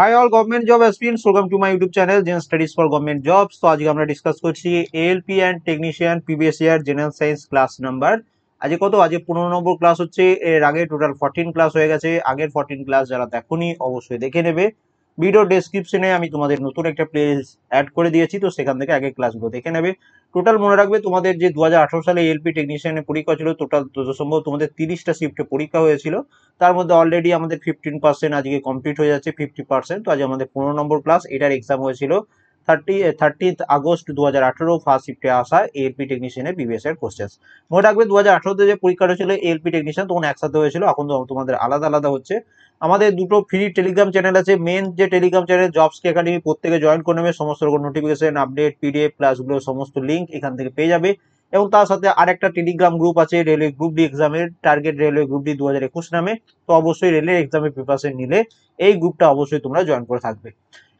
high all government job experience welcome to my YouTube channel Zen studies for government jobs তো আজকে আমরা discuss করছি LP and technician PBS year general science class number আজকে কত আজকে পনেরো নম্বর ক্লাস হচ্ছে এর আগে টোটাল ফর্টিন ক্লাস হয়ে গেছে আগের ফর্টিন ক্লাস যারা দেখুনি অবশ্যই দেখে নেবে ভিডিও ডেসক্রিপশনে আমি তোমাদের নতুন একটা প্লে অ্যাড করে দিয়েছি তো সেখান থেকে আগে ক্লাসগুলো দেখে নেবে টোটাল মনে রাখবে তোমাদের যে দু সালে এলপি টেকনিশিয়ানের পরীক্ষা ছিল টোটাল সম্ভব তোমাদের তিরিশটা শিফটে পরীক্ষা হয়েছিল তার মধ্যে অলরেডি আমাদের ফিফটিন পার্সেন্ট আজকে কমপ্লিট হয়ে যাচ্ছে ফিফটি পার্সেন্ট তো আজ আমাদের পনেরো নম্বর ক্লাস এটার এক্সাম হয়েছিল থার্টি থার্টিথ আগস্ট দু আঠেরো ফার্স্ট শিফটে আসা এলপি টেকনিশিয়ানের বিবিএস এর মনে রাখবে দু হাজার আঠেরোতে যে পরীক্ষাটা ছিল এলপি টেকনিশিয়ান একসাথে হয়েছিল এখন তোমাদের আলাদা আলাদা হচ্ছে আমাদের দুটো ফ্রি টেলিগ্রাম চ্যানেল আছে মেন যে টেলিগ্রাম চ্যানেল একাডেমি জয়েন নেবে সমস্ত রকম আপডেট পিডিএফ প্লাসগুলো সমস্ত লিঙ্ক এখান থেকে পেয়ে যাবে এবং তার সাথে আরেকটা টেলিগ্রাম গ্রুপ আছে রেলওয়ে গ্রুপ ডি এক্সামের টার্গেট রেলওয়ে গ্রুপ ডি দু নামে তো অবশ্যই রেলের এক্সামের প্রিপারেশন নিলে এই গ্রুপটা অবশ্যই তোমরা জয়েন করে থাকবে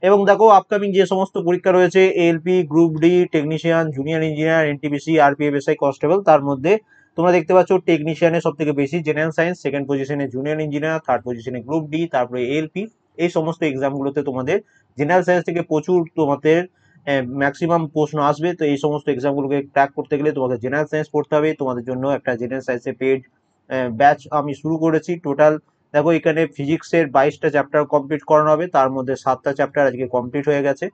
এবং দেখো আপকামিং যে সমস্ত পরীক্ষা রয়েছে LP group D technician junior engineer NTPC RPF SI constable তার মধ্যে তোমরা দেখতে পাচ্ছ টেকনিশিয়ানে সব থেকে বেশি জেনারেল সায়েন্স সেকেন্ড পজিশনে জুনিয়র ইঞ্জিনিয়ার থার্ড পজিশনে গ্রুপ ডি তারপরে এলপি এই সমস্ত এক্সামগুলোতে তোমাদের জেনারেল সায়েন্স থেকে প্রচুর তোমাদের ম্যাক্সিমাম প্রশ্ন আসবে তো এই সমস্ত এক্সামগুলোকে ট্র্যাক করতে গেলে তোমাকে জেনারেল সায়েন্স পড়তে হবে তোমাদের জন্য একটা জেনারেল সায়েন্সে পেড ব্যাচ আমি শুরু করেছি টোটাল দেখো এখানে ফিজিক্সের বাইশটা চ্যাপ্টার কমপ্লিট করানো হবে তার মধ্যে সাতটা চ্যাপ্টার আজকে কমপ্লিট হয়ে গেছে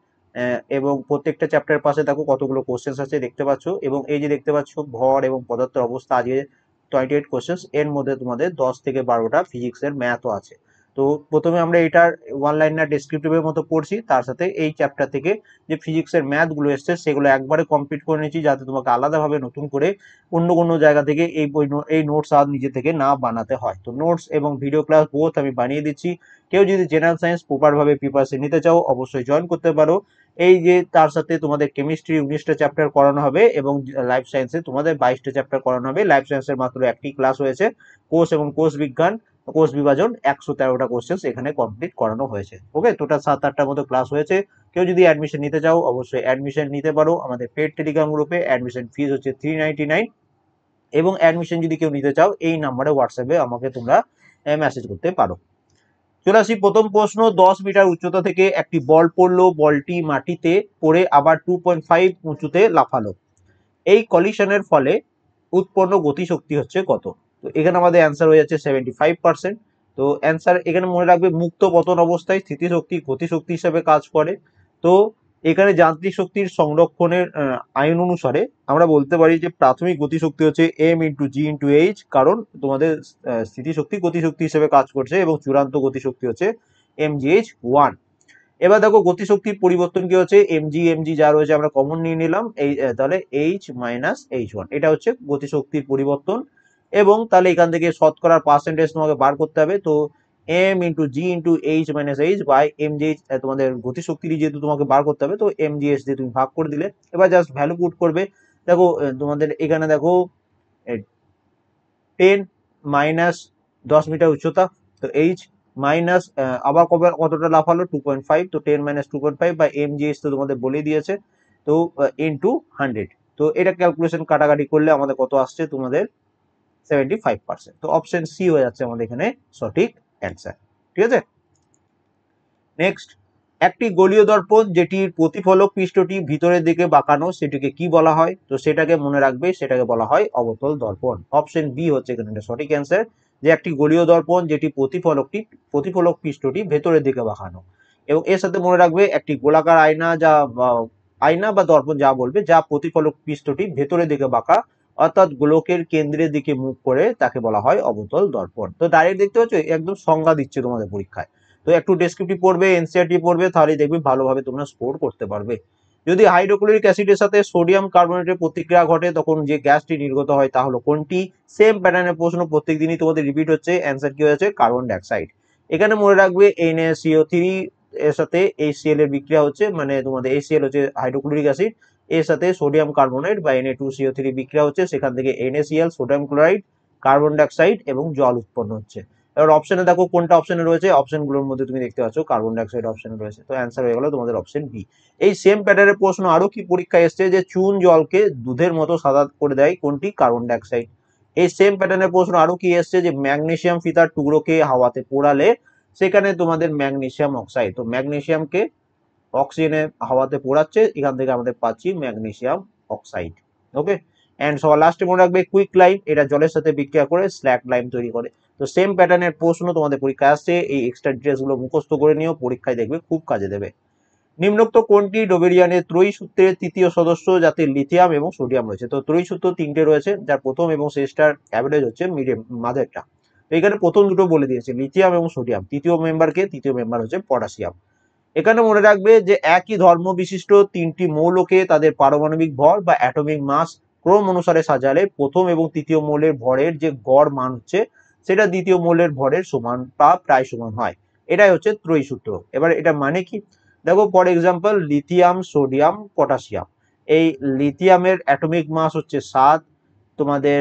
এবং প্রত্যেকটা চ্যাপ্টার পাশে দেখো কতগুলো কোশ্চেন্স আছে দেখতে পাচ্ছ এবং এই যে দেখতে পাচ্ছ ভর এবং পদার্থের অবস্থা আজকে টোয়েন্টি এইট কোশ্চেন্স এর মধ্যে তোমাদের দশ থেকে বারোটা ফিজিক্সের ম্যাথও আছে তো প্রথমে আমরা এটার ওয়ান লাইনার ডেসক্রিপটিভের মতো পড়ছি তার সাথে এই চ্যাপ্টার থেকে যে ফিজিক্সের ম্যাথগুলো এসছে সেগুলো একবারে কমপ্লিট করে নিয়েছি যাতে তোমাকে আলাদাভাবে নতুন করে অন্য কোনো জায়গা থেকে এই বই এই নোটস আর নিজে থেকে না বানাতে হয় তো নোটস এবং ভিডিও ক্লাস বোথ আমি বানিয়ে দিচ্ছি কেউ যদি জেনারেল সায়েন্স প্রপারভাবে প্রিপারেশন নিতে চাও অবশ্যই জয়েন করতে পারো এই যে তার সাথে তোমাদের কেমিস্ট্রি উনিশটা চ্যাপ্টার করানো হবে এবং লাইফ সায়েন্সে তোমাদের বাইশটা চ্যাপ্টার করানো হবে লাইফ সায়েন্সের মাত্র একটি ক্লাস হয়েছে কোষ এবং কোষ বিজ্ঞান কোর্স বিভাজন একশো তেরোটা কোশ্চেন্স এখানে কমপ্লিট করানো হয়েছে ওকে টোটাল সাত আটটার মতো ক্লাস হয়েছে কেউ যদি অ্যাডমিশন নিতে চাও অবশ্যই অ্যাডমিশন নিতে পারো আমাদের পেড টেলিগ্রাম গ্রুপে অ্যাডমিশন ফিজ হচ্ছে থ্রি নাইনটি নাইন এবং অ্যাডমিশন যদি কেউ নিতে চাও এই নাম্বারে হোয়াটসঅ্যাপে আমাকে তোমরা মেসেজ করতে পারো চলে আসি প্রথম প্রশ্ন দশ মিটার উচ্চতা থেকে একটি বল পড়লো বলটি মাটিতে পড়ে আবার টু পয়েন্ট ফাইভ উঁচুতে লাফালো এই কলিশনের ফলে উৎপন্ন গতিশক্তি হচ্ছে কত তো এখানে আমাদের অ্যান্সার হয়ে যাচ্ছে সেভেন্টি ফাইভ পার্সেন্ট তো অ্যান্সার এখানে মনে রাখবে মুক্ত পতন অবস্থায় স্থিতিশক্তি গতিশক্তি হিসাবে কাজ করে তো এখানে যান্ত্রিক শক্তির সংরক্ষণের আইন অনুসারে আমরা বলতে পারি যে প্রাথমিক গতিশক্তি হচ্ছে M into G into H কারণ তোমাদের স্থিতিশক্তি গতিশক্তি হিসেবে কাজ করছে এবং চূড়ান্ত গতিশক্তি হচ্ছে এম জি এইচ ওয়ান এবার দেখো গতিশক্তির পরিবর্তন কি হচ্ছে এম জি এম জি যা রয়েছে আমরা কমন নিয়ে নিলাম এই তাহলে এইচ মাইনাস এইচ ওয়ান এটা হচ্ছে গতিশক্তির পরিবর্তন এবং তাহলে এখান থেকে শতকরার পার্সেন্টেজ তোমাকে বার করতে হবে তো M into G into H minus H by M G H তোমাদের গতিশক্তি যেহেতু তোমাকে বার করতে হবে তো এম জি এইচ দিয়ে তুমি ভাগ করে দিলে এবার জাস্ট ভ্যালু পুট করবে দেখো তোমাদের এখানে দেখো টেন মাইনাস দশ মিটার উচ্চতা তো এইচ মাইনাস আবার কবে কতটা লাভ হলো টু পয়েন্ট ফাইভ তো ten minus two point five বা এম জি এইচ তো তোমাদের বলে দিয়েছে তো ইন্টু হান্ড্রেড তো এটা ক্যালকুলেশন কাটাকাটি করলে আমাদের কত আসছে তোমাদের সেভেন্টি ফাইভ পার্সেন্ট তো অপশন সি হয়ে যাচ্ছে আমাদের এখানে সঠিক অ্যান্সার ঠিক আছে নেক্সট একটি গলীয় দর্পণ যেটির প্রতিফলক পৃষ্ঠটি ভিতরের দিকে বাঁকানো সেটিকে কি বলা হয় তো সেটাকে মনে রাখবে সেটাকে বলা হয় অবতল দর্পণ অপশন বি হচ্ছে এখানে সঠিক অ্যান্সার যে একটি গলীয় দর্পণ যেটি প্রতিফলকটি প্রতিফলক পৃষ্ঠটি ভেতরের দিকে বাঁকানো এবং এর সাথে মনে রাখবে একটি গোলাকার আয়না যা আয়না বা দর্পণ যা বলবে যা প্রতিফলক পৃষ্ঠটি ভেতরের দিকে বাঁকা অর্থাৎ গোলকের কেন্দ্রের দিকে মুখ করে তাকে বলা হয় অবতল দর্পণ তো ডাইরেক্ট দেখতে পাচ্ছ একদম সংজ্ঞা দিচ্ছে তোমাদের পরীক্ষায় তো একটু ডেসক্রিপটিভ পড়বে এনসিআরটি পড়বে তাহলে দেখবে ভালোভাবে তোমরা স্কোর করতে পারবে যদি হাইড্রোক্লোরিক অ্যাসিডের সাথে সোডিয়াম কার্বনেটের প্রতিক্রিয়া ঘটে তখন যে গ্যাসটি নির্গত হয় তা হলো কোনটি সেম প্যাটার্নের প্রশ্ন প্রত্যেক দিনই তোমাদের রিপিট হচ্ছে অ্যান্সার কি হয়েছে কার্বন ডাইঅক্সাইড এখানে মনে রাখবে এনএসিও থ্রি এর সাথে এইচসিএল এর বিক্রিয়া হচ্ছে মানে তোমাদের এইচসিএল হচ্ছে হাইড্রোক্লোরিক অ্যাসিড এর সাথে সোডিয়াম কার্বনেট বা এনএ টু সিও থ্রি বিক্রিয়া হচ্ছে সেখান থেকে NACL sodium chloride carbon dioxide এবং জল উৎপন্ন হচ্ছে এবার অপশনে দেখো কোনটা অপশনে রয়েছে অপশনগুলোর মধ্যে তুমি দেখতে পাচ্ছ কার্বন ডাইঅক্সাইড অপশনে রয়েছে তো অ্যান্সার হয়ে গেল তোমাদের অপশন বি এই সেম প্যাটার্নের প্রশ্ন আরও কি পরীক্ষা এসছে যে চুন জলকে দুধের মতো সাদা করে দেয় কোনটি কার্বন ডাইঅক্সাইড এই সেম প্যাটার্নের প্রশ্ন আরও কি এসছে যে ম্যাগনেশিয়াম ফিতার টুকরোকে হাওয়াতে পোড়ালে সেখানে তোমাদের ম্যাগনেশিয়াম অক্সাইড তো ম্যাগনেশিয়ামকে অক্সিজেনে হাওয়াতে পোড়াচ্ছে এখান থেকে আমাদের পাচ্ছি ম্যাগনেশিয়াম অক্সাইড ওকে অ্যান্ড সবার লাস্টে মনে রাখবে কুইক লাইম এটা জলের সাথে বিক্রিয়া করে স্ল্যাক লাইম তৈরি করে তো সেম প্যাটার্নের প্রশ্ন তোমাদের পরীক্ষা আসছে এই এক্সট্রা ড্রেসগুলো মুখস্থ করে নিয়েও পরীক্ষায় দেখবে খুব কাজে দেবে নিম্নোক্ত কোনটি ডোবেরিয়ানের ত্রয়ী সূত্রের তৃতীয় সদস্য যাতে লিথিয়াম এবং সোডিয়াম রয়েছে তো ত্রয়ী সূত্র তিনটে রয়েছে যার প্রথম এবং শেষটার অ্যাভারেজ হচ্ছে মিডিয়াম মাদারটা এখানে প্রথম দুটো বলে দিয়েছে লিথিয়াম এবং সোডিয়াম তৃতীয় মেম্বারকে তৃতীয় মেম্বার হচ্ছে পটাশিয়াম এখানে মনে রাখবে যে একই ধর্ম বিশিষ্ট তিনটি মৌলকে তাদের পারমাণবিক ভর বা অ্যাটমিক মাস ক্রম অনুসারে সাজালে প্রথম এবং তৃতীয় মৌলের ভরের যে গড় মান হচ্ছে সেটা দ্বিতীয় মৌলের ভরের সমান বা প্রায় সমান হয় এটাই হচ্ছে ত্রয়ী সূত্র এবার এটা মানে কি দেখো for example lithium sodium potassium এই লিথিয়ামের অ্যাটমিক মাস হচ্ছে সাত তোমাদের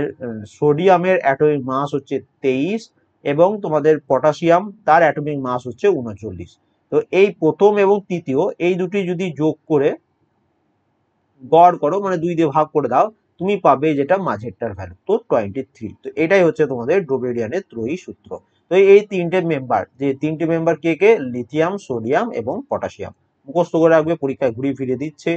সোডিয়ামের অ্যাটমিক মাস হচ্ছে তেইশ এবং তোমাদের পটাশিয়াম তার অ্যাটমিক মাস হচ্ছে উনচল্লিশ তো এই প্রথম এবং তৃতীয় এই দুটি যদি যোগ করে গড় করো মানে দুই দিয়ে ভাগ করে দাও তুমি পাবে যেটা মাঝেরটার ভ্যালু তো টোয়েন্টি থ্রি তো এটাই হচ্ছে তোমাদের ড্রোবেরিয়ানের ত্রয়ী সূত্র তো এই তিনটে মেম্বার যে তিনটে মেম্বার কে কে লিথিয়াম সোডিয়াম এবং পটাশিয়াম মুখস্থ করে রাখবে পরীক্ষায় ঘুরিয়ে ফিরে দিচ্ছে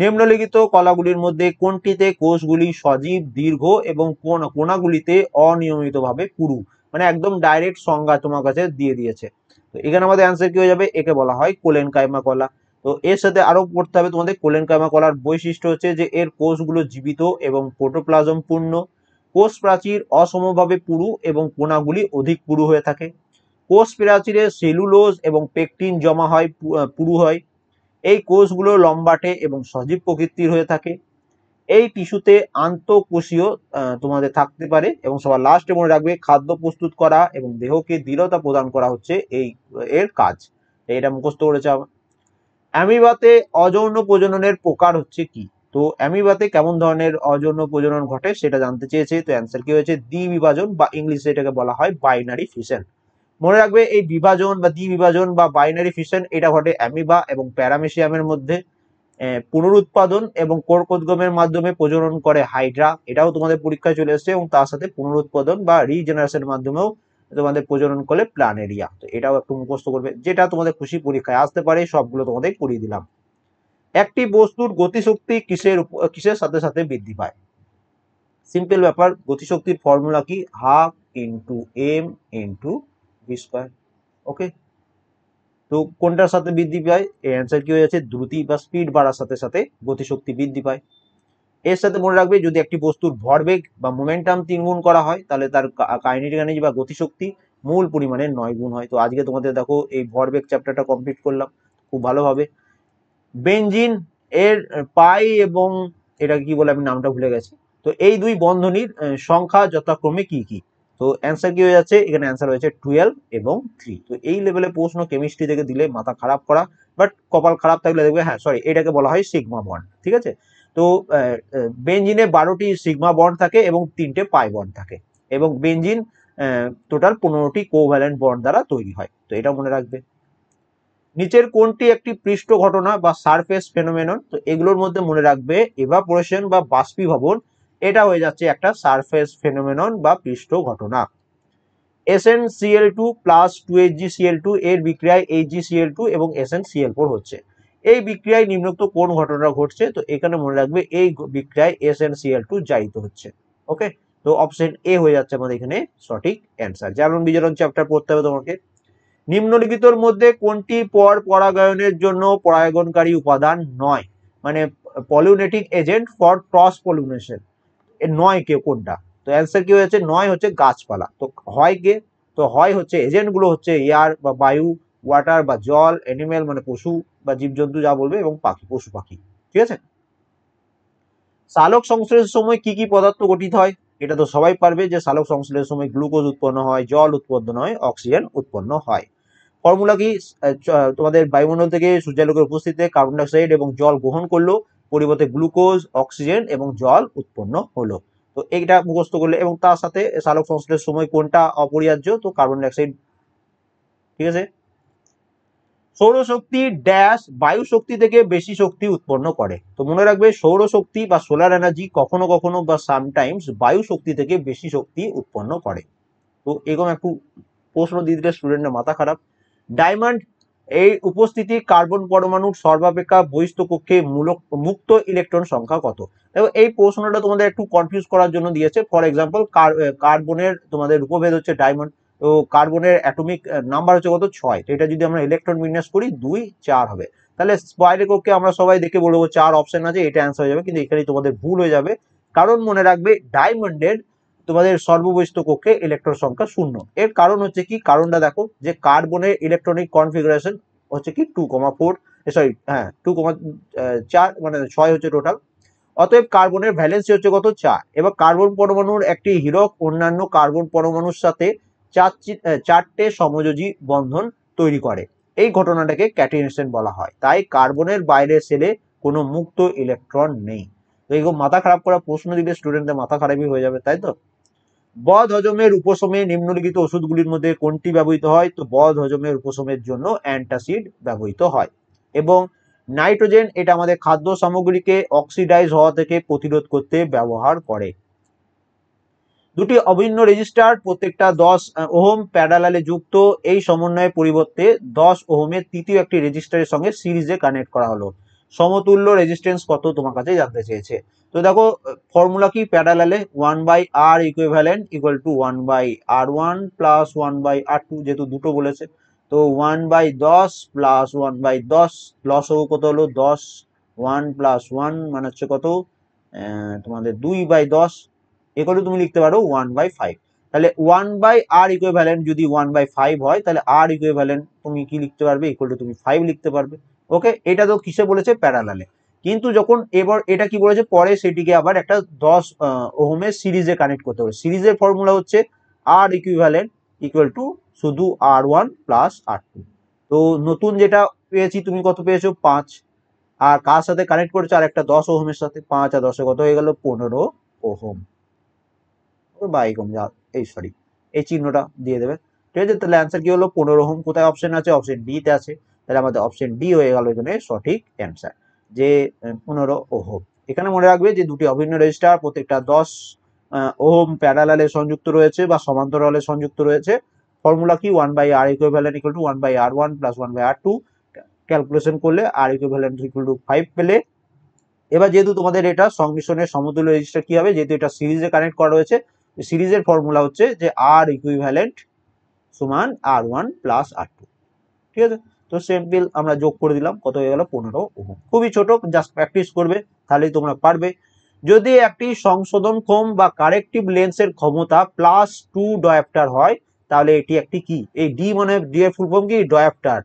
নিম্নলিখিত কলাগুলির মধ্যে কোনটিতে কোষগুলি সজীব দীর্ঘ এবং কোন কোনাগুলিতে অনিয়মিতভাবে পুরু মানে একদম ডাইরেক্ট সংজ্ঞা তোমার কাছে দিয়ে দিয়েছে তো এখানে আমাদের অ্যান্সার কি হয়ে যাবে একে বলা হয় কোলেন কায়মা কলা তো এর সাথে আরও পড়তে হবে তোমাদের কোলেন কায়মা কলার বৈশিষ্ট্য হচ্ছে যে এর কোষগুলো জীবিত এবং প্রোটোপ্লাজম পূর্ণ কোষ প্রাচীর অসমভাবে পুরু এবং কোনাগুলি অধিক পুরু হয়ে থাকে কোষ প্রাচীরে সেলুলোজ এবং পেকটিন জমা হয় পুরু হয় এই কোষগুলো লম্বাটে এবং সজীব প্রকৃতির হয়ে থাকে এই টিস্যুতে আন্তঃকোষীয় তোমাদের থাকতে পারে এবং সবার লাস্টে মনে রাখবে খাদ্য প্রস্তুত করা এবং দেহকে দৃঢ়তা প্রদান করা হচ্ছে এই এর কাজ এটা মুখস্থ করেছে আমার অ্যামিবাতে অযৌন প্রজননের প্রকার হচ্ছে কি তো অ্যামিবাতে কেমন ধরনের অযৌন প্রজনন ঘটে সেটা জানতে চেয়েছে তো অ্যান্সার কি হয়েছে দ্বিবিভাজন বা ইংলিশে এটাকে বলা হয় বাইনারি ফিশন মনে রাখবে এই বিভাজন বা দ্বিবিভাজন বা বাইনারি ফিশন এটা ঘটে অ্যামিবা এবং প্যারামেশিয়ামের মধ্যে পুনরুৎপাদন এবং কোরকোদগমের মাধ্যমে প্রজনন করে হাইড্রা এটাও তোমাদের পরীক্ষায় চলে এসছে এবং তার সাথে পুনরুৎপাদন বা রিজেনারেশনের মাধ্যমেও তোমাদের প্রজনন করলে প্ল্যানেরিয়া তো এটাও একটু মুখস্থ করবে যেটা তোমাদের খুশি পরীক্ষায় আসতে পারে সবগুলো তোমাদের করিয়ে দিলাম একটি বস্তুর গতিশক্তি কিসের কিসের সাথে সাথে বৃদ্ধি পায় সিম্পল ব্যাপার গতিশক্তির ফর্মুলা কি half into M into V square okay তো কোনটার সাথে বৃদ্ধি পায় এই অ্যান্সার কি হয়ে যাচ্ছে দ্রুতি বা স্পিড বাড়ার সাথে সাথে গতিশক্তি বৃদ্ধি পায় এর সাথে মনে রাখবে যদি একটি বস্তুর ভরবেগ বা মোমেন্টাম তিনগুণ করা হয় তাহলে তার কাইনেটিক এনার্জি বা গতিশক্তি মূল পরিমাণে নয় গুণ হয় তো আজকে তোমাদের দেখো এই ভরবেগ চ্যাপ্টারটা কমপ্লিট করলাম খুব ভালোভাবে বেঞ্জিন এর পাই এবং এটা কি বলে আমি নামটা ভুলে গেছি তো এই দুই বন্ধনীর সংখ্যা যথাক্রমে কি কী তো অ্যান্সার কি হয়ে যাচ্ছে এখানে অ্যান্সার হয়েছে টুয়েলভ এবং থ্রি তো এই লেভেলে প্রশ্ন কেমিস্ট্রি থেকে দিলে মাথা খারাপ করা বাট কপাল খারাপ থাকলে দেখবে হ্যাঁ সরি এটাকে বলা হয় সিগমা বন্ড ঠিক আছে তো বেঞ্জিনে বারোটি সিগমা বন্ড থাকে এবং তিনটে পাই বন্ড থাকে এবং বেঞ্জিন টোটাল পনেরোটি কোভ্যালেন্ট বন্ড দ্বারা তৈরি হয় তো এটা মনে রাখবে নিচের কোনটি একটি পৃষ্ঠ ঘটনা বা সারফেস ফেনোমেনন তো এগুলোর মধ্যে মনে রাখবে এভাপোরেশন বা বাষ্পীভবন এটা হয়ে যাচ্ছে একটা সারফেস ফেনোমেন বা পৃষ্ঠ ঘটনা SNCL two plus two HGCL two এর বিক্রিয়ায় এইচজিসিএল টু এবং এসএনসিএল ফোর হচ্ছে এই বিক্রিয়ায় নিম্নোক্ত কোন ঘটনা ঘটছে তো এখানে মনে রাখবে এই বিক্রিয়ায় এসএনসিএল টু জারিত হচ্ছে ওকে তো অপশন এ হয়ে যাচ্ছে আমাদের এখানে সঠিক অ্যান্সার যেমন বিজরণ চ্যাপ্টার পড়তে হবে তোমাকে নিম্নলিখিতর মধ্যে কোনটি পর পরাগায়নের জন্য পরাগনকারী উপাদান নয় মানে pollinating agent for cross pollination নয় কে কোনটা তো অ্যান্সার কি হয়েছে নয় হচ্ছে গাছপালা তো হয় কে তো হয় হচ্ছে এজেন্টগুলো হচ্ছে এয়ার বা বায়ু ওয়াটার বা জল অ্যানিমেল মানে পশু বা জীবজন্তু যা বলবে এবং পাখি পশু পাখি ঠিক আছে সালোক সংশ্লেষের সময় কি কি পদার্থ গঠিত হয় এটা তো সবাই পারবে যে সালোক সংশ্লেষের সময় গ্লুকোজ উৎপন্ন হয় জল উৎপন্ন হয় অক্সিজেন উৎপন্ন হয় ফর্মুলা কি তোমাদের বায়ুমণ্ডল থেকে সূর্যালোকের উপস্থিতিতে কার্বন ডাইঅক্সাইড এবং জল গ্রহণ করলো পরিবর্তে গ্লুকোজ অক্সিজেন এবং জল উৎপন্ন হলো তো এইটা মুখস্থ করলে এবং তার সাথে সালোক সংশ্লেষের সময় কোনটা অপরিহার্য তো কার্বন ডাইঅক্সাইড ঠিক আছে সৌরশক্তি ড্যাশ বায়ু শক্তি থেকে বেশি শক্তি উৎপন্ন করে তো মনে রাখবে সৌরশক্তি বা সোলার এনার্জি কখনো কখনো বা সামটাইমস বায়ু শক্তি থেকে বেশি শক্তি উৎপন্ন করে তো এরকম একটু প্রশ্ন দিয়ে দিলে স্টুডেন্টের মাথা খারাপ ডায়মন্ড এই উপস্থিতি কার্বন পরমাণুর সর্বাপেক্ষা বহিষ্ঠ কক্ষে মূলক মুক্ত ইলেকট্রন সংখ্যা কত দেখো এই প্রশ্নটা তোমাদের একটু কনফিউজ করার জন্য দিয়েছে ফর এক্সাম্পল কার্বনের তোমাদের রূপভেদ হচ্ছে ডায়মন্ড তো কার্বনের অ্যাটমিক নাম্বার হচ্ছে কত ছয় তো এটা যদি আমরা ইলেকট্রন বিন্যাস করি দুই চার হবে তাহলে স্পাইরের কক্ষে আমরা সবাই দেখে বলবো চার অপশন আছে এটা অ্যান্সার হয়ে যাবে কিন্তু এখানে তোমাদের ভুল হয়ে যাবে কারণ মনে রাখবে ডায়মন্ডের তোমাদের সর্ববহিষ্ঠ কক্ষে ইলেকট্রন সংখ্যা শূন্য এর কারণ হচ্ছে কি কারণটা দেখো যে কার্বনের ইলেকট্রনিক কনফিগারেশন হচ্ছে কি টু কমা ফোর সরি হ্যাঁ টু কমা চার মানে ছয় হচ্ছে টোটাল অতএব কার্বনের ভ্যালেন্সি হচ্ছে কত চা এবার কার্বন পরমাণুর একটি হিরক অন্যান্য কার্বন পরমাণুর সাথে চার চারটে সমযোজী বন্ধন তৈরি করে এই ঘটনাটাকে ক্যাটিনেশন বলা হয় তাই কার্বনের বাইরে সেলে কোনো মুক্ত ইলেকট্রন নেই তো এই মাথা খারাপ করা প্রশ্ন দিলে স্টুডেন্টদের মাথা খারাপই হয়ে যাবে তাই তো বধ হজমের উপশমে নিম্নলিখিত ওষুধগুলির মধ্যে কোনটি ব্যবহৃত হয় তো বধ হজমের উপশমের জন্য অ্যান্টাসিড ব্যবহৃত হয় এবং নাইট্রোজেন এটা আমাদের খাদ্য সামগ্রীকে অক্সিডাইজ হওয়া থেকে প্রতিরোধ করতে ব্যবহার করে দুটি অভিন্ন রেজিস্টার প্রত্যেকটা দশ ওহম প্যাডালালে যুক্ত এই সমন্বয়ের পরিবর্তে দশ ওহমের তৃতীয় একটি রেজিস্টারের সঙ্গে সিরিজে কানেক্ট করা হলো সমতুল্য রেজিস্ট্যান্স কত তোমার কাছে জানতে চেয়েছে তো দেখো ফর্মুলা কি প্যারালালে one by R equivalent equal to one by R one plus one by R two যেহেতু দুটো বলেছে তো ওয়ান বাই দশ প্লাস ওয়ান বাই দশ প্লাস হবো কত হলো দশ ওয়ান প্লাস ওয়ান মানে হচ্ছে কত তোমাদের দুই বাই দশ এগুলো তুমি লিখতে পারো ওয়ান বাই ফাইভ তাহলে ওয়ান বাই আর ইকুইভ্যালেন্ট যদি ওয়ান বাই ফাইভ হয় তাহলে আর ইকুয়েভ্যালেন্ট তুমি কি লিখতে পারবে ইকুয়াল টু তুমি ফাইভ লিখতে পারবে ওকে এটা তো কিসে বলেছে প্যারালালে কিন্তু যখন এবার এটা কি বলেছে পরে সেটিকে আবার একটা দশ ওহমের সিরিজে কানেক্ট করতে হবে সিরিজের ফর্মুলা হচ্ছে আর ইকুইভ্যালেন্ট ইকুয়াল টু শুধু R one plus R two তো নতুন যেটা পেয়েছি তুমি কত পেয়েছো পাঁচ আর কার সাথে কানেক্ট করেছো আর একটা দশ ওহমের সাথে পাঁচ আর দশে কত হয়ে গেল পনেরো ওহম বা এই কম যা এই সরি এই চিহ্নটা দিয়ে দেবে ঠিক আছে তাহলে অ্যান্সার কি হলো পনেরো ওহম কোথায় অপশন আছে অপশন ডিতে আছে তাহলে আমাদের অপশন ডি হয়ে গেল এখানে সঠিক অ্যান্সার যে পনেরো ওহম এখানে মনে রাখবে যে দুটি অভিন্ন রেজিস্টার প্রত্যেকটা দশ ওহম প্যারালালে সংযুক্ত রয়েছে বা সমান্তরালে সংযুক্ত রয়েছে ফর্মুলা কি one by R equivalent equal to one by R one plus one by R two calculation করলে R equivalent equal to five পেলে এবার যেহেতু তোমাদের এটা সংমিশ্রণের সমতুল্য রেজিস্টার কি হবে যেহেতু এটা সিরিজে কানেক্ট করা রয়েছে সিরিজের ফর্মুলা হচ্ছে যে আর ইকুইভ্যালেন্ট সমান R one plus R two ঠিক আছে তো সেম বিল আমরা যোগ করে দিলাম কত হয়ে গেল পনেরো ওহম খুবই ছোট জাস্ট প্র্যাকটিস করবে তাহলেই তোমরা পারবে যদি একটি সংশোধন ক্ষম বা কারেক্টিভ লেন্সের ক্ষমতা প্লাস টু ডয়াপ্টার হয় তাহলে এটি একটি কি এই ডি মানে ডি এর ফুল ফর্ম কি ডয়াপ্টার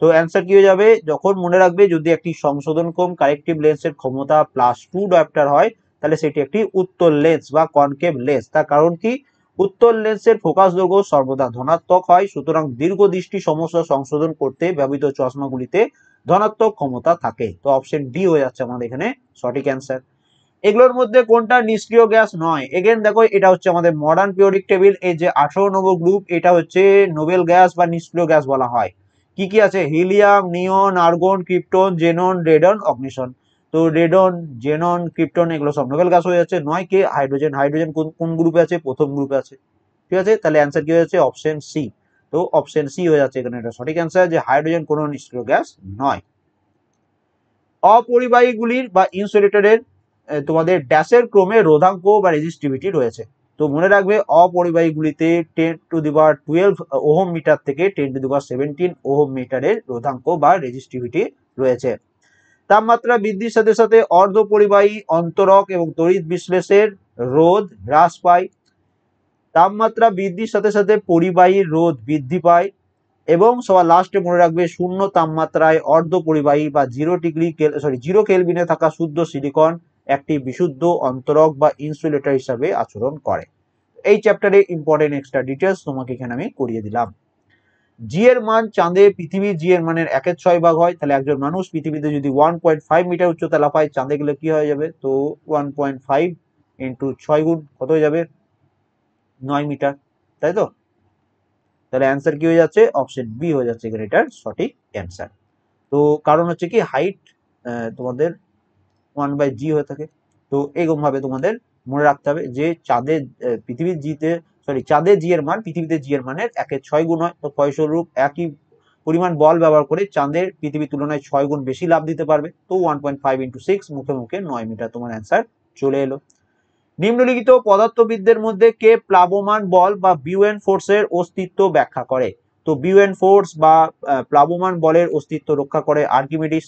তো অ্যান্সার কি হয়ে যাবে যখন মনে রাখবে যদি একটি সংশোধন ক্ষম কারেক্টিভ লেন্সের ক্ষমতা প্লাস টু ডয়াপ্টার হয় তাহলে সেটি একটি উত্তল লেন্স বা কনকেভ লেন্স তার কারণ কি উত্তর লেন্সের ফোকাস দৈর্ঘ্য সর্বদা ধনাত্মক হয় সুতরাং দীর্ঘ দৃষ্টি সমস্যা সংশোধন করতে ব্যবহৃত চশমাগুলিতে ধনাত্মক ক্ষমতা থাকে তো অপশন ডি হয়ে যাচ্ছে আমাদের এখানে সঠিক অ্যান্সার এগুলোর মধ্যে কোনটা নিষ্ক্রিয় গ্যাস নয় এগেন দেখো এটা হচ্ছে আমাদের মডার্ন পিওরিক টেবিল এই যে আঠারো নম্বর গ্রুপ এটা হচ্ছে নোবেল গ্যাস বা নিষ্ক্রিয় গ্যাস বলা হয় কি কি আছে helium neon argon krypton xenon radon অগ্নিশন তো রেডন জেনন ক্রিপ্টন এগুলো সব নোবেল গ্যাস হয়ে যাচ্ছে নয় কে হাইড্রোজেন হাইড্রোজেন কোন কোন গ্রুপে আছে প্রথম গ্রুপে আছে ঠিক আছে তাহলে অ্যান্সার কি হয়ে যাচ্ছে অপশন সি তো অপশন সি হয়ে যাচ্ছে এখানে এটা সঠিক অ্যান্সার যে হাইড্রোজেন কোনো নিষ্ক্রিয় গ্যাস নয় অপরিবাহীগুলির বা ইনসুলেটরের তোমাদের ড্যাশের ক্রমে রোধাঙ্ক বা রেজিস্টিভিটি রয়েছে তো মনে রাখবে অপরিবাহীগুলিতে টেন টু দি বার টুয়েলভ ওহম মিটার থেকে টেন টু দি বার সেভেন্টিন ওহম মিটারের রোধাঙ্ক বা রেজিস্টিভিটি রয়েছে তাপমাত্রা বৃদ্ধির সাথে সাথে অর্ধপরিবাহী অন্তরক এবং তড়িৎ বিশ্লেষের রোধ হ্রাস পায় তাপমাত্রা বৃদ্ধির সাথে সাথে পরিবাহী রোধ বৃদ্ধি পায় এবং সবার লাস্টে মনে রাখবে শূন্য তাপমাত্রায় অর্ধ পরিবাহী বা জিরো ডিগ্রি সরি জিরো কেলবিনে থাকা শুদ্ধ সিলিকন একটি বিশুদ্ধ অন্তরক বা ইনসুলেটর হিসাবে আচরণ করে এই চ্যাপ্টারে ইম্পর্টেন্ট এক্সট্রা ডিটেলস তোমাকে এখানে আমি করিয়ে দিলাম জি এর মান চাঁদে পৃথিবীর জি এর মানের এক ছয় ভাগ হয় তাহলে একজন মানুষ পৃথিবীতে যদি ওয়ান পয়েন্ট ফাইভ মিটার উচ্চতা লাফায় চাঁদে গেলে কি হয়ে যাবে তো ওয়ান পয়েন্ট ফাইভ ইন্টু ছয় গুণ কত হয়ে যাবে নয় মিটার তাই তো তাহলে অ্যান্সার কি হয়ে যাচ্ছে অপশন বি হয়ে যাচ্ছে এটার সঠিক অ্যান্সার তো কারণ হচ্ছে কি হাইট তোমাদের ওয়ান বাই জি হয়ে থাকে তো এরকমভাবে তোমাদের মনে রাখতে হবে যে চাঁদে পৃথিবীর জিতে সরি চাঁদে জি এর মান পৃথিবীতে জি এর মানের একের ছয় গুণ হয় তো ফলস্বরূপ একই পরিমাণ বল ব্যবহার করে চাঁদের পৃথিবীর তুলনায় ছয় গুণ বেশি লাভ দিতে পারবে তো one point five into six মুখে মুখে নয় মিটার তোমার অ্যান্সার চলে এলো নিম্নলিখিত পদার্থবিদদের মধ্যে কে প্লাবমান বল বা বিউএন ফোর্সের অস্তিত্ব ব্যাখ্যা করে তো বিউএন ফোর্স বা প্লাবমান বলের অস্তিত্ব রক্ষা করে আর্কিমিডিস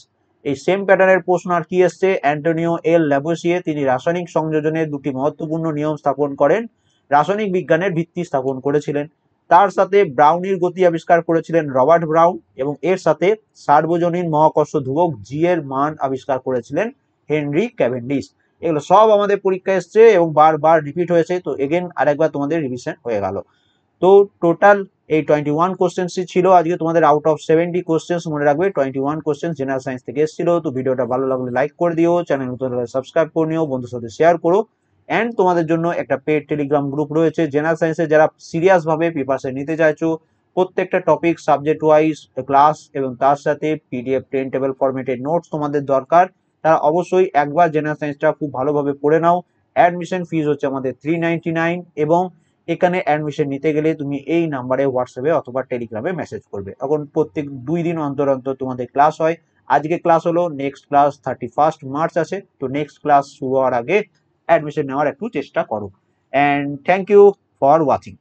এই সেম প্যাটার্নের প্রশ্ন আর কি এসছে অ্যান্টোনিও এল ল্যাবোসিয়ে তিনি রাসায়নিক সংযোজনের দুটি মহত্বপূর্ণ নিয়ম স্থাপন করেন রাসায়নিক বিজ্ঞানের ভিত্তি স্থাপন করেছিলেন তার সাথে ব্রাউনির গতি আবিষ্কার করেছিলেন রবার্ট ব্রাউন এবং এর সাথে সার্বজনীন মহাকর্ষ ধ্রুবক জি এর মান আবিষ্কার করেছিলেন হেনরি ক্যাভেন্ডিস এগুলো সব আমাদের পরীক্ষা এসছে এবং বারবার রিপিট হয়েছে তো এগেন আরেকবার তোমাদের রিভিশন হয়ে গেল তো টোটাল এই টোয়েন্টি ওয়ান কোশ্চেন্সই ছিল আজকে তোমাদের আউট অফ সেভেন্টি কোশ্চেন্স মনে রাখবে twenty one question general science থেকে এসেছিল তো ভিডিওটা ভালো লাগলে লাইক করে দিও চ্যানেল নতুন সাবস্ক্রাইব করে নিও বন্ধুর সাথে শেয়ার করো অ্যান্ড তোমাদের জন্য একটা পেড টেলিগ্রাম গ্রুপ রয়েছে জেনারেল সায়েন্সে যারা সিরিয়াসভাবে পেপারসে নিতে চাইছো প্রত্যেকটা টপিক সাবজেক্ট ওয়াইজ ক্লাস এবং তার সাথে পিডিএফ টেন টেবিল ফরম্যাটের নোটস তোমাদের দরকার তারা অবশ্যই একবার জেনারেল সায়েন্সটা খুব ভালোভাবে পড়ে নাও অ্যাডমিশন ফিজ হচ্ছে আমাদের থ্রি এবং এখানে অ্যাডমিশন নিতে গেলে তুমি এই নাম্বারে হোয়াটসঅ্যাপে অথবা টেলিগ্রামে মেসেজ করবে এখন প্রত্যেক দুই দিন অন্তর অন্তর তোমাদের ক্লাস হয় আজকে ক্লাস হলো next class thirty first March আছে তো নেক্সট ক্লাস শুরু হওয়ার আগে অ্যাডমিশন নেওয়ার একটু চেষ্টা করো and thank you for watching